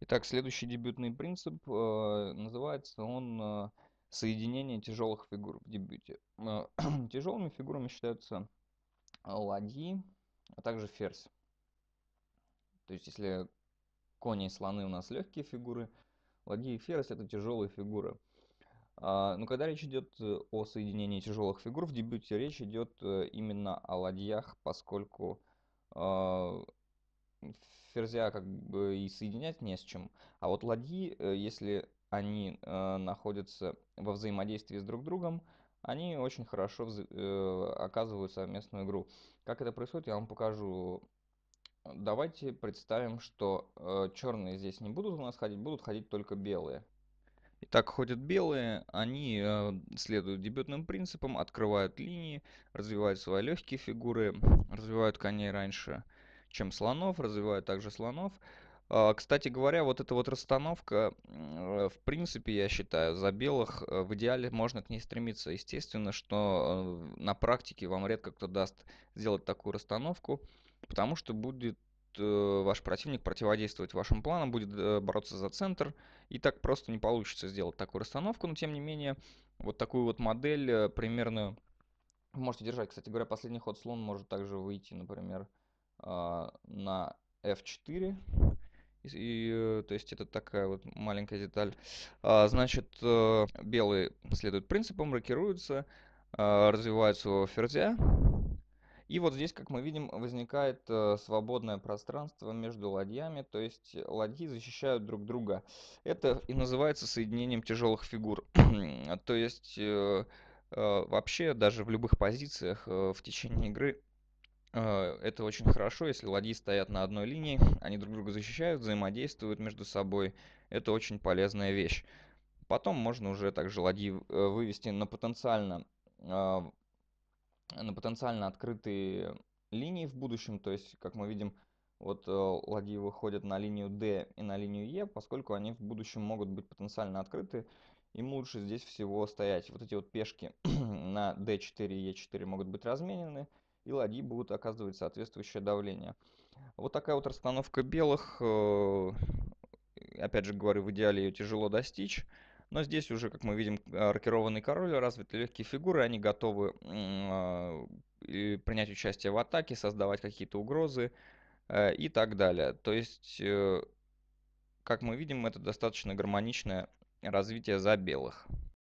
Итак, следующий дебютный принцип э, называется он э, соединение тяжелых фигур в дебюте. Э, Тяжелыми фигурами считаются ладьи, а также ферзь. То есть, если кони и слоны у нас легкие фигуры, ладьи и ферзь это тяжелые фигуры. А, но когда речь идет о соединении тяжелых фигур, в дебюте речь идет именно о ладьях, поскольку ферзя как бы и соединять не с чем. А вот ладьи, если они находятся во взаимодействии с друг другом, они очень хорошо вз... оказывают совместную игру. Как это происходит, я вам покажу. Давайте представим, что черные здесь не будут у нас ходить, будут ходить только белые. Итак, ходят белые, они э, следуют дебютным принципам, открывают линии, развивают свои легкие фигуры, развивают коней раньше чем слонов, развивают также слонов. А, кстати говоря, вот эта вот расстановка, в принципе, я считаю, за белых э, в идеале можно к ней стремиться. Естественно, что э, на практике вам редко кто даст сделать такую расстановку, потому что будет э, ваш противник противодействовать вашим планам, будет бороться за центр, и так просто не получится сделать такую расстановку, но тем не менее, вот такую вот модель примерную можете держать. Кстати говоря, последний ход слон может также выйти, например, а, на F4. И, и, э, то есть это такая вот маленькая деталь. А, значит, э, белые следуют принципам, рокируются, а, развивают своего ферзя. И вот здесь, как мы видим, возникает э, свободное пространство между ладьями, то есть ладьи защищают друг друга. Это и называется соединением тяжелых фигур. то есть вообще даже в любых позициях в течение игры Э, это очень хорошо, если ладьи стоят на одной линии, они друг друга защищают, взаимодействуют между собой. Это очень полезная вещь. Потом можно уже также ладьи э, вывести на потенциально, а, на потенциально открытые линии в будущем. То есть, как мы видим, вот э, ладьи выходят на линию D и на линию E, поскольку они в будущем могут быть потенциально открыты. Им лучше здесь всего стоять. Вот эти вот пешки на D4 и E4 могут быть разменены и ладьи будут оказывать соответствующее давление. Вот такая вот расстановка белых. Э, опять же говорю, в идеале ее тяжело достичь. Но здесь уже, как мы видим, аркированный король, развиты легкие фигуры, они готовы а, принять участие в атаке, создавать какие-то угрозы э, и так далее. То есть, э, как мы видим, это достаточно гармоничное развитие за белых.